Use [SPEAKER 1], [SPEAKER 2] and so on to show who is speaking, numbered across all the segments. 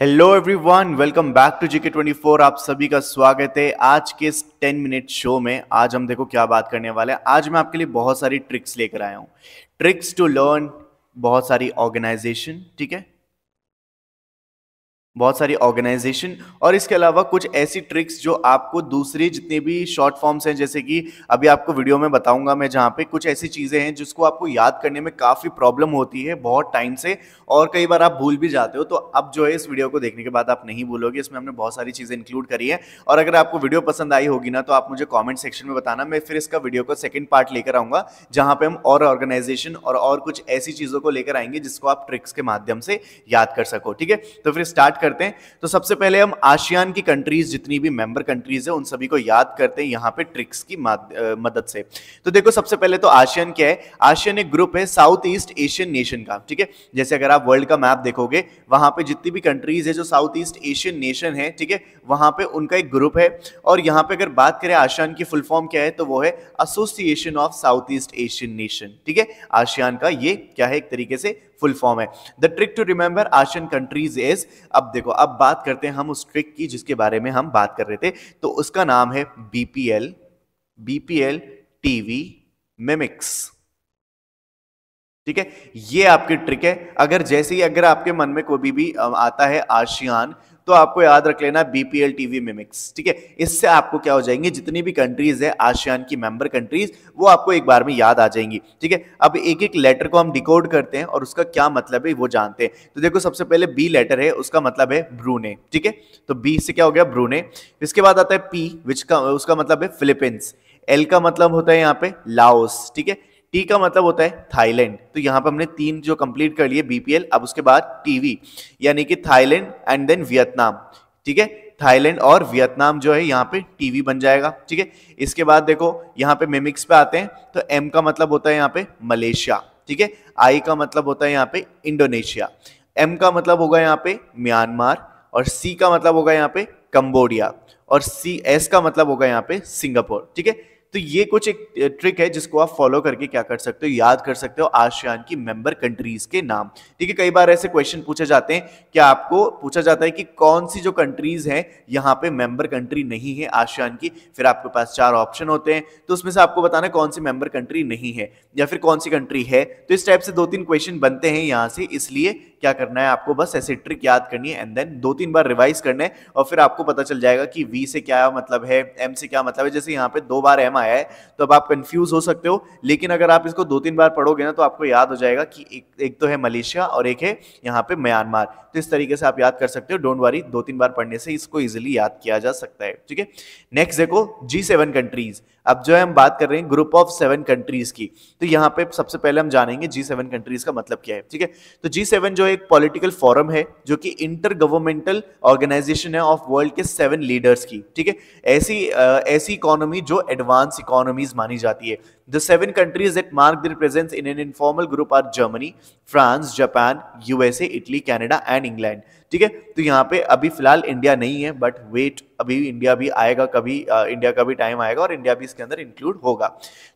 [SPEAKER 1] hello everyone welcome back to GK 24 आप सभी का स्वागत है आज के इस 10 मिनट शो में आज हम देखो क्या बात करने वाले हैं आज मैं आपके लिए बहुत सारी ट्रिक्स लेकर आया हूँ ट्रिक्स टू लर्न बहुत सारी ऑर्गेनाइजेशन ठीक है बहुत सारी ऑर्गेनाइजेशन और इसके अलावा कुछ ऐसी ट्रिक्स जो आपको दूसरी जितनी भी शॉर्ट फॉर्म्स हैं जैसे कि अभी आपको वीडियो में बताऊंगा मैं जहाँ पे कुछ ऐसी चीज़ें हैं जिसको आपको याद करने में काफ़ी प्रॉब्लम होती है बहुत टाइम से और कई बार आप भूल भी जाते हो तो अब जो है इस वीडियो को देखने के बाद आप नहीं भूलोगे इसमें हमने बहुत सारी चीज़ें इंक्लूड करी है और अगर आपको वीडियो पसंद आई होगी ना तो आप मुझे कॉमेंट सेक्शन में बताना मैं फिर इसका वीडियो का सेकेंड पार्ट लेकर आऊँगा जहाँ पर हम और ऑर्गेनाइजेशन और और कुछ ऐसी चीज़ों को लेकर आएंगे जिसको आप ट्रिक्स के माध्यम से याद कर सको ठीक है तो फिर स्टार्ट कर करते हैं तो सबसे पहले हम आशियान की कंट्रीज जितनी भी मेंबर कंट्रीज है उन सभी को याद करते हैं यहाँ पे ट्रिक्स की मदद से तो देखो सबसे पहले तो आशियान क्या है आशियान एक ग्रुप है साउथ ईस्ट एशियन नेशन का ठीक है जैसे अगर आप वर्ल्ड का मैप देखोगे वहां पर जितनी भी कंट्रीज है जो साउथ ईस्ट एशियन नेशन है ठीक है वहां पर उनका एक ग्रुप है और यहाँ पे अगर बात करें आशियान की फुल फॉर्म क्या है तो वो है Association of South East Asian Nation ठीक है आशियान का ये क्या है एक तरीके से फुल फॉर्म है the trick to remember ASEAN countries is अब देखो अब बात करते हैं हम उस ट्रिक की जिसके बारे में हम बात कर रहे थे तो उसका नाम है बीपीएल बीपीएल टीवी मिमिक्स ठीक है ये आपकी ट्रिक है अगर जैसे ही अगर आपके मन में कोई भी आता है आशियान तो आपको याद रख लेना बीपीएल टीवी मिमिक्स ठीक है इससे आपको क्या हो जाएंगे जितनी भी कंट्रीज है आशियान की मेंबर कंट्रीज वो आपको एक बार में याद आ जाएंगी ठीक है अब एक एक लेटर को हम डिकोड करते हैं और उसका क्या मतलब है वो जानते हैं तो देखो सबसे पहले बी लेटर है उसका मतलब है ब्रूने ठीक है तो बी से क्या हो गया ब्रूने इसके बाद आता है पी विच का उसका मतलब है फिलीपींस एल का मतलब होता है यहाँ पे लाओस ठीक है टी का मतलब होता है थाईलैंड तो यहाँ पर हमने तीन जो कंप्लीट कर लिए बीपीएल अब उसके बाद टीवी यानी कि थाईलैंड एंड देन वियतनाम ठीक है थाईलैंड और वियतनाम जो है यहाँ पे टीवी बन जाएगा ठीक है इसके बाद देखो यहाँ पे मेमिक्स पे आते हैं तो एम का मतलब होता है यहाँ पे मलेशिया ठीक है आई का मतलब होता है यहाँ पे इंडोनेशिया एम का मतलब होगा यहाँ पे म्यांमार और सी का मतलब होगा यहाँ पे कंबोडिया और सी एस का मतलब होगा यहाँ पे सिंगापुर ठीक है तो ये कुछ एक ट्रिक है जिसको आप फॉलो करके क्या कर सकते हो याद कर सकते हो आसियान की मेंबर कंट्रीज के नाम ठीक है कई बार ऐसे क्वेश्चन पूछे जाते हैं क्या आपको पूछा जाता है कि कौन सी जो कंट्रीज हैं यहाँ पे मेंबर कंट्री नहीं है आशियान की फिर आपके पास चार ऑप्शन होते हैं तो उसमें से आपको बताना कौन सी मेंबर कंट्री नहीं है या फिर कौन सी कंट्री है तो इस टाइप से दो तीन क्वेश्चन बनते हैं यहाँ से इसलिए क्या करना है आपको बस ऐसे ट्रिक याद करनी है एंड देन दो तीन बार रिवाइज करने और फिर आपको पता चल जाएगा कि वी से क्या मतलब है एम से क्या मतलब है जैसे यहाँ पे दो बार एम आया है तो अब आप कंफ्यूज हो सकते हो लेकिन अगर आप इसको दो तीन बार पढ़ोगे ना तो आपको याद हो जाएगा कि एक, एक तो है मलेशिया और एक है यहाँ पे म्यांमार तो इस तरीके से आप याद कर सकते हो डोंट वरी दो तीन बार पढ़ने से इसको ईजिली याद किया जा सकता है ठीक है नेक्स्ट देखो जी सेवन कंट्रीज अब जो है हम बात कर रहे हैं ग्रुप ऑफ सेवन कंट्रीज की तो यहाँ पे सबसे पहले हम जानेंगे जी सेवन कंट्रीज का मतलब क्या है ठीक है तो जी सेवन जो एक पॉलिटिकल फॉरम है जो कि इंटर गवर्नमेंटल ऑर्गेनाइजेशन है ऑफ वर्ल्ड के सेवन लीडर्स की ठीक है ऐसी ऐसी इकोनॉमी जो एडवांस इकोनॉमीज मानी जाती है the seven countries at mark their in an informal group are Germany France Japan USA Italy Canada and England ठीक है तो यहाँ पे अभी फिलहाल इंडिया नहीं है बट वेट अभी इंडिया भी आएगा कभी इंडिया का भी टाइम आएगा और इंडिया भी इसके अंदर इंक्लूड होगा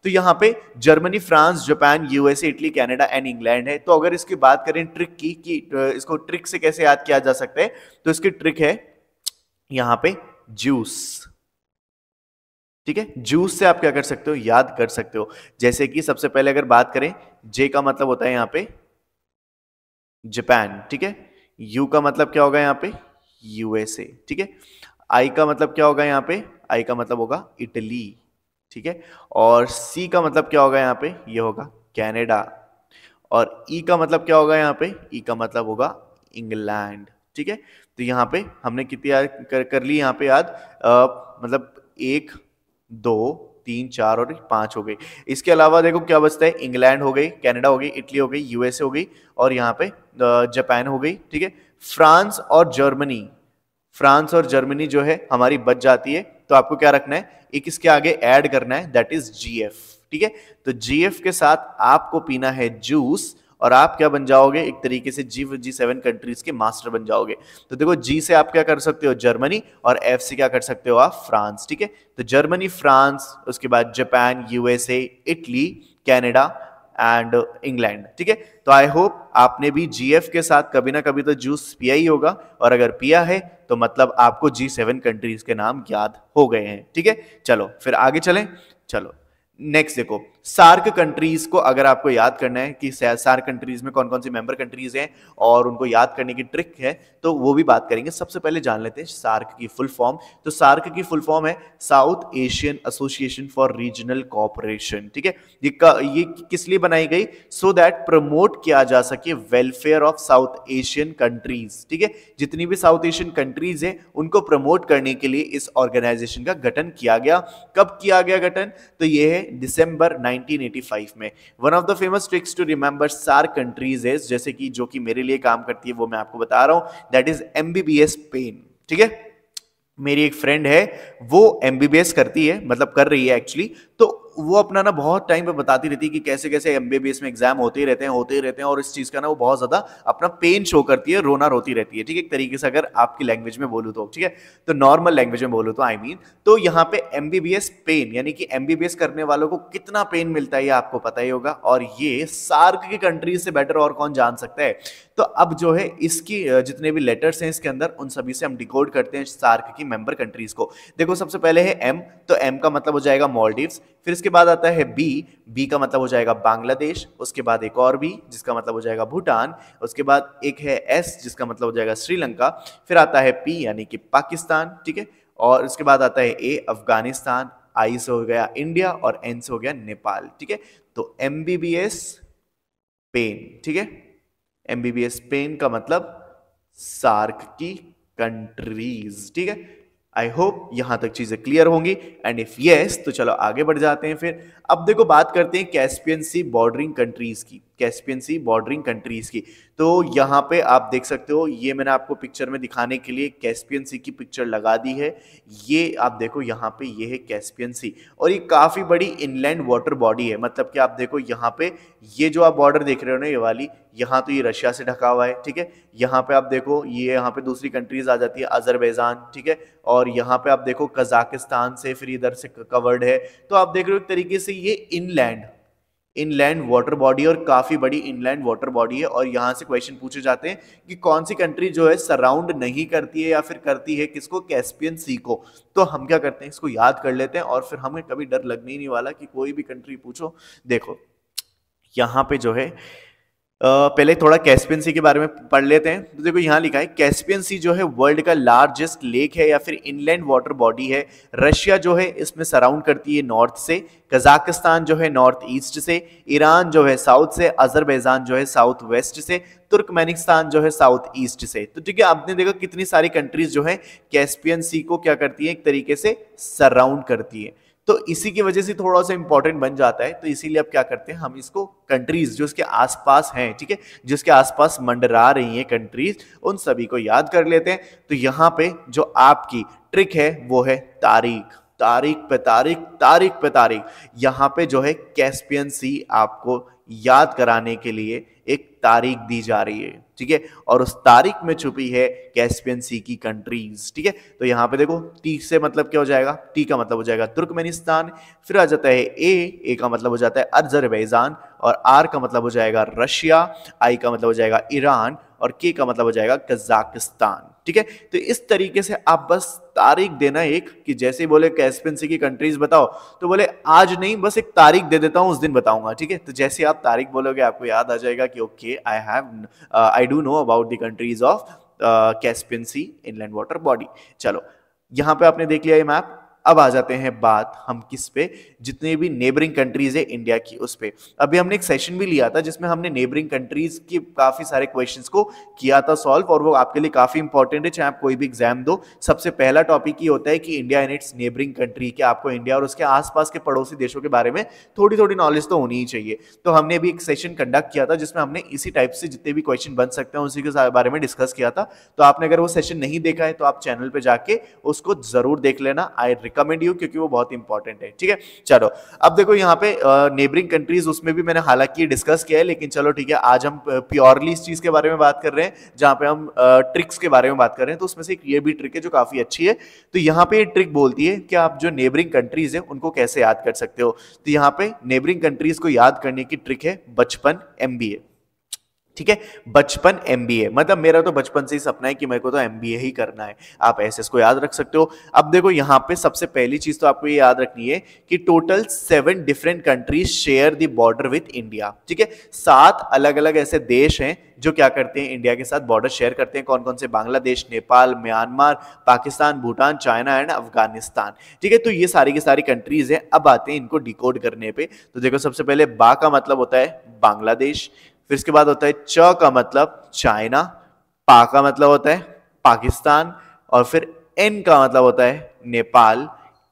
[SPEAKER 1] तो यहाँ पे Germany France Japan USA Italy Canada and England है तो अगर इसकी बात करें ट्रिक की कि इसको ट्रिक से कैसे याद किया जा सकता है तो इसकी ट्रिक है यहाँ पे जूस ठीक है जूस से आप क्या कर सकते हो याद कर सकते हो जैसे कि सबसे पहले अगर बात करें जे का मतलब होता है यहाँ पे जापान ठीक है यू का मतलब क्या होगा यहाँ पे यूएसए ठीक है आई का मतलब क्या होगा यहाँ पे आई का मतलब होगा इटली ठीक है और सी का मतलब क्या होगा यहाँ पे ये यह होगा कैनेडा और ई e का मतलब क्या होगा यहाँ पे ई e का मतलब होगा इंग्लैंड ठीक है तो यहाँ पे हमने कितनी याद कर, कर ली यहाँ पे याद आ, मतलब एक दो तीन चार और पांच हो गई इसके अलावा देखो क्या बचता है इंग्लैंड हो गई कनाडा हो गई इटली हो गई यूएसए हो गई और यहाँ पे जापान हो गई ठीक है फ्रांस और जर्मनी फ्रांस और जर्मनी जो है हमारी बच जाती है तो आपको क्या रखना है एक इसके आगे ऐड करना है दैट इज जीएफ ठीक है तो जीएफ के साथ आपको पीना है जूस और आप क्या बन जाओगे एक तरीके से जी जी सेवन कंट्रीज के मास्टर बन जाओगे तो देखो जी से आप क्या कर सकते हो जर्मनी और एफ से क्या कर सकते हो आप फ्रांस ठीक है तो जर्मनी फ्रांस उसके बाद Japan USA Italy Canada and England uh, ठीक है तो आई होप आपने भी जीएफ के साथ कभी ना कभी तो जूस पिया ही होगा और अगर पिया है तो मतलब आपको जी सेवन कंट्रीज के नाम याद हो गए हैं ठीक है चलो फिर आगे चलें चलो नेक्स्ट देखो सार्क कंट्रीज को अगर आपको याद करना है कि सार्क कंट्रीज में कौन कौन सी मेंबर कंट्रीज हैं और उनको याद करने की ट्रिक है तो वो भी बात करेंगे सबसे पहले जान लेते हैं सार्क की फुल फॉर्म तो सार्क की फुल फॉर्म है South Asian Association for Regional Cooperation ठीक है ये ये किस लिए बनाई गई सो दैट प्रमोट किया जा सके welfare of South Asian countries ठीक है जितनी भी साउथ एशियन कंट्रीज हैं उनको प्रमोट करने के लिए इस ऑर्गेनाइजेशन का गठन किया गया कब किया गया गठन तो ये है दिसंबर 1985 में one of the famous tricks to remember SAARC countries is जैसे कि जो कि मेरे लिए काम करती है वो मैं आपको बता रहा हूं दैट इज एम पेन ठीक है मेरी एक फ्रेंड है वो एमबीबीएस करती है मतलब कर रही है एक्चुअली तो वो अपना ना बहुत टाइम पे बताती रहती है कि कैसे कैसे एम में एग्जाम होते ही रहते हैं होते ही रहते हैं और इस चीज़ का ना वो बहुत ज़्यादा अपना पेन शो करती है रोना रोती रहती है ठीक है एक तरीके से अगर आपकी लैंग्वेज में बोलूँ तो ठीक है तो नॉर्मल लैंग्वेज में बोलूँ तो आई I मीन mean, तो यहाँ पे एम पेन यानी कि एम करने वालों को कितना पेन मिलता है ये आपको पता ही होगा और ये सार्क की कंट्रीज से बेटर और कौन जान सकता है तो अब जो है इसकी जितने भी लेटर्स हैं इसके अंदर उन सभी से हम डिकोड करते हैं सार्क की मेंबर कंट्रीज को देखो सबसे पहले है एम तो एम का मतलब हो जाएगा मॉलडीव्स फिर इसके बाद आता है बी बी का मतलब हो जाएगा बांग्लादेश उसके बाद एक और बी जिसका मतलब हो जाएगा भूटान उसके बाद एक है एस जिसका मतलब हो जाएगा श्रीलंका फिर आता है पी यानी कि पाकिस्तान ठीक है और उसके बाद आता है ए अफगानिस्तान आई से हो गया इंडिया और एन से हो गया नेपाल ठीक है तो M B B S pen ठीक है M B B S pen का मतलब सार्क की कंट्रीज ठीक है आई होप यहाँ तक चीज़ें क्लियर होंगी एंड इफ़ येस तो चलो आगे बढ़ जाते हैं फिर अब देखो बात करते हैं कैस्पियन सी बॉर्डरिंग कंट्रीज़ की कैस्पियन सी बॉर्डरिंग कंट्रीज की तो यहाँ पे आप देख सकते हो ये मैंने आपको पिक्चर में दिखाने के लिए कैस्पियन सी की पिक्चर लगा दी है ये आप देखो यहाँ पे ये है कैस्पियन सी और ये काफ़ी बड़ी इनलैंड वाटर बॉडी है मतलब कि आप देखो यहाँ पे ये जो आप बॉर्डर देख रहे हो ना ये वाली यहाँ तो ये रशिया से ढका हुआ है ठीक है यहाँ पे आप देखो ये यहाँ पे दूसरी कंट्रीज आ जाती है अजरबैजान ठीक है और यहाँ पे आप देखो कजाकिस्तान से फिर इधर से कवर्ड है तो आप देख रहे हो एक तरीके से ये इनलैंड इनलैंड वाटर बॉडी और काफ़ी बड़ी इनलैंड वाटर बॉडी है और यहाँ से क्वेश्चन पूछे जाते हैं कि कौन सी कंट्री जो है सराउंड नहीं करती है या फिर करती है किसको कैस्पियन सी को तो हम क्या करते हैं इसको याद कर लेते हैं और फिर हमें कभी डर लगने ही नहीं वाला कि कोई भी कंट्री पूछो देखो यहाँ पे जो है पहले थोड़ा कैस्पियन सी के बारे में पढ़ लेते हैं तो देखो यहाँ लिखा है कैस्पियन सी जो है वर्ल्ड का लार्जेस्ट लेक है या फिर इनलैंड वाटर बॉडी है रशिया जो है इसमें सराउंड करती है नॉर्थ से कजाकिस्तान जो है नॉर्थ ईस्ट से ईरान जो है साउथ से अजरबैजान जो है साउथ वेस्ट से तुर्कमेनिस्तान जो है साउथ ईस्ट से तो ठीक है आपने देखा कितनी सारी कंट्रीज जो है कैस्पियन सी को क्या करती है एक तरीके से सराउंड करती है तो इसी की वजह से थोड़ा सा इंपॉर्टेंट बन जाता है तो इसीलिए अब क्या करते हैं हम इसको कंट्रीज जो उसके आसपास हैं ठीक है जिसके आसपास मंडरा रही हैं कंट्रीज उन सभी को याद कर लेते हैं तो यहाँ पे जो आपकी ट्रिक है वो है तारीख तारीख पे तारीख तारीख पे तारीख यहाँ पे जो है कैस्पियन सी आपको याद कराने के लिए एक तारीख दी जा रही है ठीक है और उस तारीख में छुपी है कैस्पियन सी की कंट्रीज ठीक है तो यहां पे देखो टी से मतलब क्या हो जाएगा टी का मतलब हो जाएगा तुर्कमेनिस्तान फिर आ जाता है ए ए का मतलब हो जाता है अजरबैजान और आर का मतलब हो जाएगा रशिया आई का मतलब हो जाएगा ईरान और के का मतलब हो जाएगा कजाकिस्तान ठीक है तो इस तरीके से आप बस तारीख देना एक कि जैसे बोले कैसपेंसी की कंट्रीज बताओ तो बोले आज नहीं बस एक तारीख दे देता हूं उस दिन बताऊंगा ठीक है तो जैसे आप तारीख बोलोगे आपको याद आ जाएगा कि okay I have I do know about the countries of Caspian Sea inland water body चलो यहां पे आपने देख लिया ये मैप अब आ जाते हैं बात हम किस पे जितने भी नेबरिंग कंट्रीज है इंडिया की उस पर अभी हमने एक सेशन भी लिया था जिसमें हमने नेबरिंग कंट्रीज के काफ़ी सारे क्वेश्चंस को किया था सॉल्व और वो आपके लिए काफ़ी इंपॉर्टेंट है चाहे आप कोई भी एग्जाम दो सबसे पहला टॉपिक ये होता है कि India and its neighbouring country के आपको इंडिया और उसके आसपास के पड़ोसी देशों के बारे में थोड़ी थोड़ी नॉलेज तो होनी ही चाहिए तो हमने भी एक सेशन कंडक्ट किया था जिसमें हमने इसी टाइप से जितने भी क्वेश्चन बन सकते हैं उसी के बारे में डिस्कस किया था तो आपने अगर वो सेशन नहीं देखा है तो आप चैनल पर जाके उसको जरूर देख लेना आई रिकमेंड यू क्योंकि वो बहुत इंपॉर्टेंट है ठीक है चलो अब देखो यहाँ पे नेबरिंग कंट्रीज उसमें भी मैंने हालांकि डिस्कस किया है लेकिन चलो ठीक है आज हम प्योरली इस चीज के बारे में बात कर रहे हैं जहां पे हम ट्रिक्स के बारे में बात कर रहे हैं तो उसमें से ये भी ट्रिक है जो काफी अच्छी है तो यहाँ पे ट्रिक बोलती है कि आप जो नेबरिंग कंट्रीज है उनको कैसे याद कर सकते हो तो यहाँ पे नेबरिंग कंट्रीज को याद करने की ट्रिक है बचपन एमबीए ठीक है बचपन एम मतलब मेरा तो बचपन से ही सपना है कि मेरे को तो एम ही करना है आप एस को याद रख सकते हो अब देखो यहाँ पे सबसे पहली चीज तो आपको ये याद रखनी है कि total seven different countries share the border with India ठीक है सात अलग अलग ऐसे देश हैं जो क्या करते हैं इंडिया के साथ बॉर्डर शेयर करते हैं कौन कौन से Bangladesh Nepal Myanmar Pakistan Bhutan China and Afghanistan ठीक है तो ये सारी की सारी कंट्रीज हैं अब आते हैं इनको डिकोड करने पे तो देखो सबसे पहले बा का मतलब होता है बांग्लादेश फिर इसके बाद होता है च का मतलब चाइना पा का मतलब होता है पाकिस्तान और फिर एन का मतलब होता है नेपाल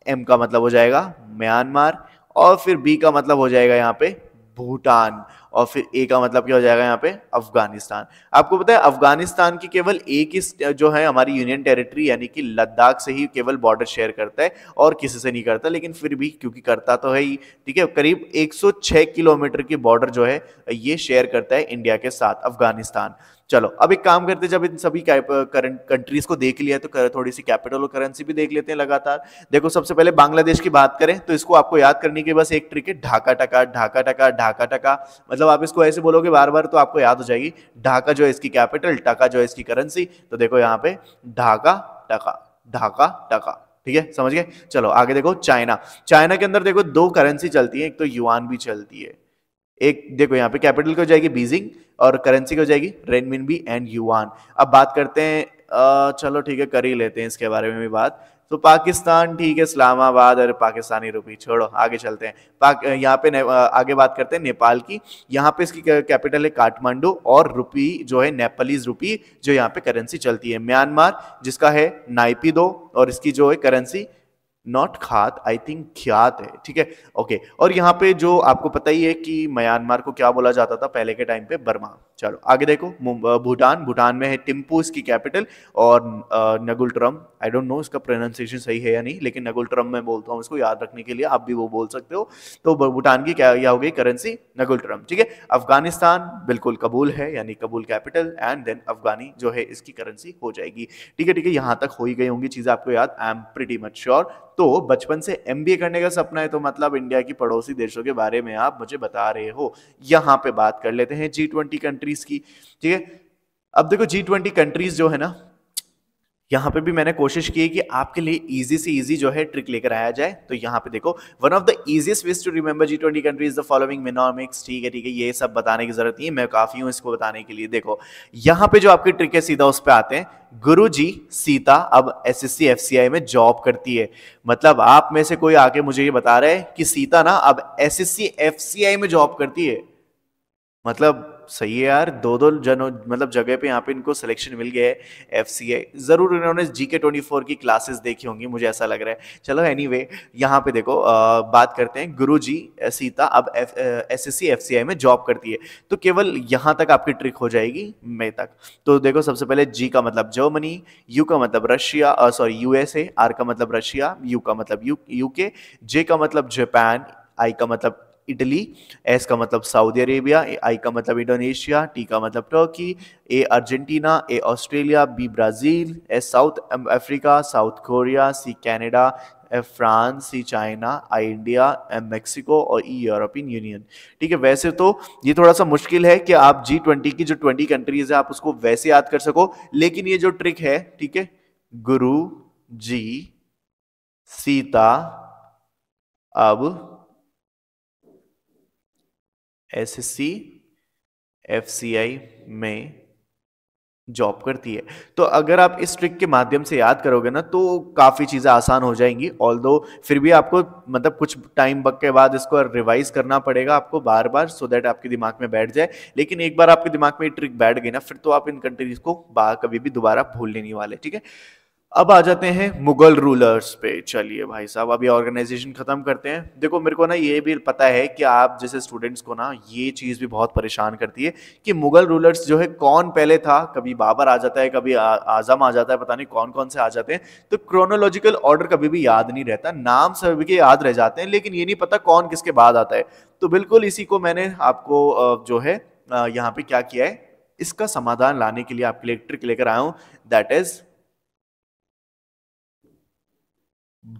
[SPEAKER 1] एम का मतलब हो जाएगा म्यांमार और फिर बी का मतलब हो जाएगा यहाँ पे भूटान और फिर ए का मतलब क्या हो जाएगा यहाँ पे अफगानिस्तान आपको पता है अफगानिस्तान की केवल एक ही जो है हमारी यूनियन टेरिटरी यानी कि लद्दाख से ही केवल बॉर्डर शेयर करता है और किसी से नहीं करता लेकिन फिर भी क्योंकि करता तो है ही ठीक है करीब 106 किलोमीटर की बॉर्डर जो है ये शेयर करता है इंडिया के साथ अफगानिस्तान चलो अब एक काम करते जब इन सभी करंट कंट्रीज को देख लिया तो थोड़ी सी कैपिटल और करेंसी भी देख लेते हैं लगातार देखो सबसे पहले बांग्लादेश की बात करें तो इसको आपको याद करने की बस एक ट्रिक है ढाका टका ढाका टका ढाका टका मतलब आप इसको ऐसे बोलोगे बार बार तो आपको याद हो जाएगी ढाका जो है इसकी कैपिटल टका जो है इसकी करेंसी तो देखो यहाँ पे ढाका टका ढाका टका ठीक है समझ गए चलो आगे देखो चाइना चाइना के अंदर देखो दो करेंसी चलती है एक तो युआन भी चलती है एक देखो यहाँ पे कैपिटल की हो जाएगी बीजिंग और करेंसी की हो जाएगी बी एंड युआन अब बात करते हैं चलो ठीक है कर ही लेते हैं इसके बारे में भी बात तो पाकिस्तान ठीक है इस्लामाबाद और पाकिस्तानी रुपी छोड़ो आगे चलते हैं पाक यहाँ पे आगे बात करते हैं नेपाल की यहाँ पे इसकी कैपिटल है काठमांडू और रुपी जो है नेपालीज रुपी जो यहाँ पे करेंसी चलती है म्यांमार जिसका है नाइपी दो और इसकी जो है करेंसी नॉट खात आई थिंक ख्यात है ठीक है ओके और यहाँ पे जो आपको पता ही है कि म्यांमार को क्या बोला जाता था पहले के टाइम पे बर्मा चलो आगे देखो भूटान भूटान में है टिम्पू इसकी कैपिटल और नगुलट्रम आई डोंट नो इसका प्रोनाउंसिएशन सही है या नहीं लेकिन नगुलट्रम मैं बोलता हूँ इसको याद रखने के लिए आप भी वो बोल सकते हो तो भूटान की क्या हो गई करेंसी नगुलट्रम ठीक है अफगानिस्तान बिल्कुल कबूल है यानी कबूल कैपिटल एंड देन अफगानी जो है इसकी करेंसी हो जाएगी ठीक है ठीक है यहाँ तक हो ही गई होंगी चीज़ें आपको याद I am pretty much sure तो बचपन से एम करने का सपना है तो मतलब इंडिया की पड़ोसी देशों के बारे में आप मुझे बता रहे हो यहाँ पे बात कर लेते हैं जी ट्वेंटी कंट्री कंट्रीज की ठीक है अब देखो जी ट्वेंटी कंट्रीज जो है ना यहाँ पे भी मैंने कोशिश की है कि आपके लिए इजी से इजी जो है ट्रिक लेकर आया जाए तो यहाँ पे देखो one of the easiest ways to remember G twenty countries the following mnemonics ठीक है ठीक है ये सब बताने की जरूरत नहीं है मैं काफी हूं इसको बताने के लिए देखो यहाँ पे जो आपकी ट्रिक है सीधा उस पर आते हैं गुरु जी सीता अब S S C C F I में जॉब करती है मतलब आप में से कोई आके मुझे ये बता रहा है कि सीता ना अब S S C C F I में जॉब करती है मतलब सही है यार दो दो जनों मतलब जगह पे यहाँ पे इनको सिलेक्शन मिल गया है एफ सी आई ज़रूर इन्होंने जी के ट्वेंटी फोर की क्लासेस देखी होंगी मुझे ऐसा लग रहा है चलो एनी वे यहाँ पे देखो आ, बात करते हैं गुरु जी सीता अब S S C F C I में जॉब करती है तो केवल यहाँ तक आपकी ट्रिक हो जाएगी मई तक तो देखो सबसे पहले जी का मतलब जर्मनी यू का मतलब रशिया सॉरी यूएसए आर का मतलब रशिया यू का मतलब यू के जे का मतलब जापान आई का मतलब इटली एस का मतलब सऊदी अरेबिया आई का मतलब इंडोनेशिया टी का मतलब Turkey A Argentina A Australia B Brazil S South Africa South Korea C Canada France C China I India M Mexico और ई यूरोपियन यूनियन ठीक है वैसे तो ये थोड़ा सा मुश्किल है कि आप जी ट्वेंटी की जो ट्वेंटी कंट्रीज है आप उसको वैसे याद कर सको लेकिन ये जो ट्रिक है ठीक है गुरु जी सीता अब S C F C I में जॉब करती है तो अगर आप इस ट्रिक के माध्यम से याद करोगे ना तो काफ़ी चीज़ें आसान हो जाएंगी ऑल फिर भी आपको मतलब कुछ टाइम बक के बाद इसको रिवाइज करना पड़ेगा आपको बार बार सो so दैट आपके दिमाग में बैठ जाए लेकिन एक बार आपके दिमाग में ये ट्रिक बैठ गई ना फिर तो आप इन कंट्रीज को बाहर कभी भी दोबारा भूलने नहीं वाले ठीक है अब आ जाते हैं मुगल रूलर्स पे चलिए भाई साहब अब ये ऑर्गेनाइजेशन खत्म करते हैं देखो मेरे को ना ये भी पता है कि आप जैसे स्टूडेंट्स को ना ये चीज़ भी बहुत परेशान करती है कि मुगल रूलर्स जो है कौन पहले था कभी बाबर आ जाता है कभी आ, आजम आ जाता है पता नहीं कौन कौन से आ जाते हैं तो क्रोनोलॉजिकल ऑर्डर कभी भी याद नहीं रहता नाम सभी के याद रह जाते हैं लेकिन ये नहीं पता कौन किसके बाद आता है तो बिल्कुल इसी को मैंने आपको जो है यहाँ पे क्या किया है इसका समाधान लाने के लिए आपके लिए ट्रिक लेकर आया हूँ दैट इज़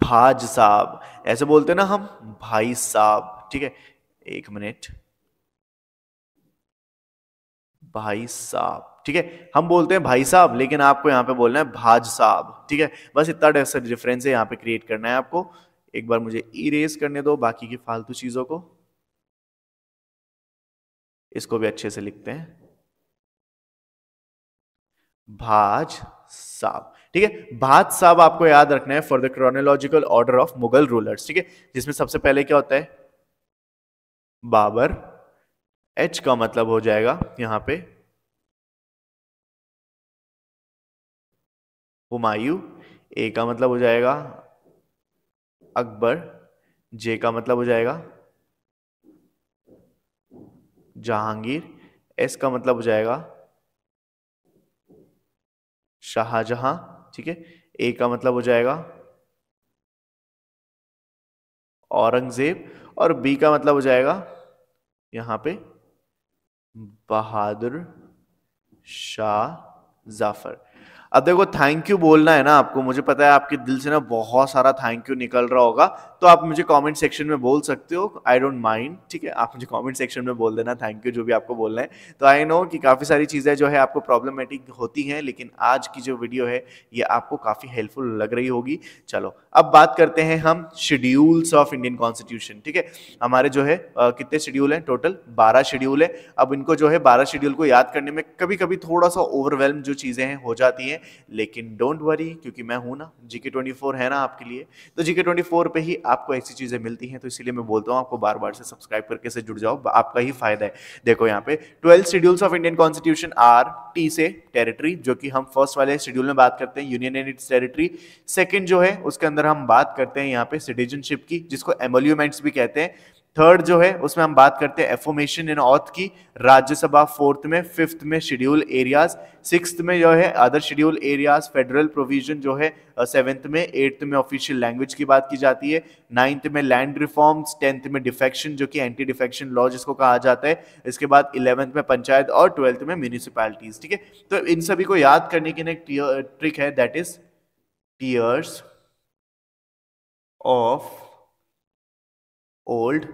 [SPEAKER 1] भाज साहब ऐसे बोलते ना हम भाई साहब ठीक है एक मिनट भाई साहब ठीक है हम बोलते हैं भाई साहब लेकिन आपको यहां पे बोलना है भाज साहब ठीक है बस इतना डिफरेंस है यहां पे क्रिएट करना है आपको एक बार मुझे इरेज करने दो बाकी की फालतू चीजों को इसको भी अच्छे से लिखते हैं भाज साहब ठीक है बाद साहब आपको याद रखना है for the chronological order of Mughal rulers ठीक है जिसमें सबसे पहले क्या होता है बाबर एच का मतलब हो जाएगा यहां पे हुमायूं ए का मतलब हो जाएगा अकबर जे का मतलब हो जाएगा जहांगीर एस का मतलब हो जाएगा शाहजहां ठीक है ए का मतलब हो जाएगा औरंगजेब और बी का मतलब हो जाएगा यहां पे बहादुर शाह जाफर अब देखो थैंक यू बोलना है ना आपको मुझे पता है आपके दिल से ना बहुत सारा थैंक यू निकल रहा होगा तो आप मुझे कमेंट सेक्शन में बोल सकते हो आई डोंट माइंड ठीक है आप मुझे कमेंट सेक्शन में बोल देना थैंक यू जो भी आपको बोलना है तो आई नो कि काफ़ी सारी चीज़ें जो है आपको प्रॉब्लमेटिक होती हैं लेकिन आज की जो वीडियो है ये आपको काफ़ी हेल्पफुल लग रही होगी चलो अब बात करते हैं हम शेड्यूल्स ऑफ इंडियन कॉन्स्टिट्यूशन ठीक है हमारे जो है कितने शेड्यूल हैं टोटल बारह शेड्यूल है अब इनको जो है बारह शेड्यूल को याद करने में कभी कभी थोड़ा सा ओवरवेलम जो चीज़ें हैं हो जाती हैं लेकिन डोंट वरी क्योंकि मैं हूँ ना जी के है ना आपके लिए तो जी के पे ही आपको ऐसी चीज़ें मिलती हैं तो इसीलिए मैं बोलता हूँ आपको बार बार से सब्सक्राइब करके से जुड़ जाओ आपका ही फायदा है देखो यहाँ पे twelfth schedules of Indian constitution R T से टेरिटरी जो कि हम फर्स्ट वाले शेड्यूल में बात करते हैं union and its territory second जो है उसके अंदर हम बात करते हैं यहाँ पे सिटीजनशिप की जिसको एमोल्यूमेंट्स भी कहते हैं थर्ड जो है उसमें हम बात करते हैं एफोमेशन इन ऑथ की राज्यसभा फोर्थ में फिफ्थ में शेड्यूल एरियाज सिक्स में जो है other schedule areas federal provision जो है सेवेंथ में एट्थ में ऑफिशियल लैंग्वेज की बात की जाती है नाइन्थ में लैंड रिफॉर्म्स टेंथ में डिफेक्शन जो कि एंटी डिफेक्शन लॉ जिसको कहा जाता है इसके बाद इलेवंथ में पंचायत और ट्वेल्थ में म्यूनिसिपैलिटीज ठीक है तो इन सभी को याद करने की एक ट्रिक है that is tears of old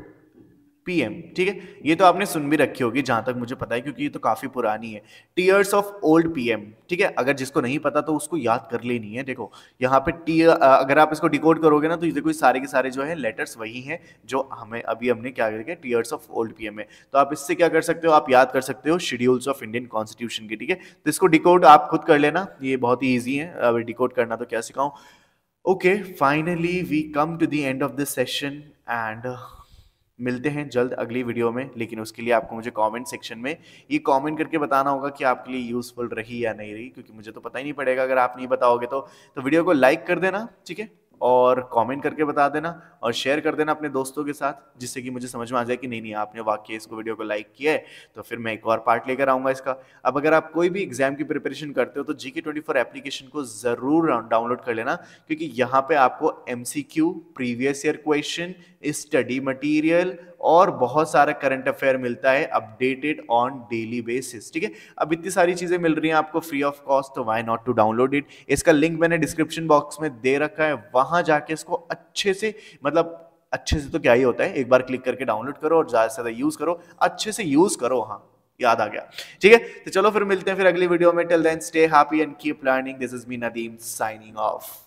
[SPEAKER 1] PM ठीक है ये तो आपने सुन भी रखी होगी जहां तक मुझे पता है क्योंकि ये तो काफी पुरानी है टीयर्स ऑफ ओल्ड पीएम ठीक है अगर जिसको नहीं पता तो उसको याद कर लेनी है देखो यहाँ पे टी अगर आप इसको डिकोड करोगे ना तो देखो सारे के सारे जो है लेटर्स वही हैं जो हमें अभी हमने क्या करके टीयर्स ऑफ ओल्ड पी है तो आप इससे क्या कर सकते हो आप याद कर सकते हो शेड्यूल्स ऑफ इंडियन कॉन्स्टिट्यूशन के ठीक है तो इसको डिकोड आप खुद कर लेना ये बहुत ही ईजी है डिकोड करना तो क्या सिखाऊँ okay finally we come to the end of this session and मिलते हैं जल्द अगली वीडियो में लेकिन उसके लिए आपको मुझे कमेंट सेक्शन में ये कमेंट करके बताना होगा कि आपके लिए यूज़फुल रही या नहीं रही क्योंकि मुझे तो पता ही नहीं पड़ेगा अगर आप नहीं बताओगे तो तो वीडियो को लाइक कर देना ठीक है और कमेंट करके बता देना और शेयर कर देना अपने दोस्तों के साथ जिससे कि मुझे समझ में आ जाए कि नहीं नहीं आपने वाकई इसको वीडियो को लाइक किया है तो फिर मैं एक और पार्ट लेकर आऊँगा इसका अब अगर आप कोई भी एग्जाम की प्रिपरेशन करते हो तो जी के ट्वेंटी फोर एप्लीकेशन को ज़रूर डाउनलोड कर लेना क्योंकि यहाँ पर आपको M C Q previous year question study material और बहुत सारा करंट अफेयर मिलता है अपडेटेड ऑन डेली बेसिस ठीक है अब इतनी सारी चीज़ें मिल रही हैं आपको फ्री ऑफ कॉस्ट तो why not to download it इसका लिंक मैंने डिस्क्रिप्शन बॉक्स में दे रखा है वहां जाके इसको अच्छे से मतलब अच्छे से तो क्या ही होता है एक बार क्लिक करके डाउनलोड करो और ज़्यादा से ज़्यादा यूज़ करो अच्छे से यूज़ करो हाँ याद आ गया ठीक है तो चलो फिर मिलते हैं फिर अगली वीडियो में till then stay happy and keep learning this is me Nadeem signing of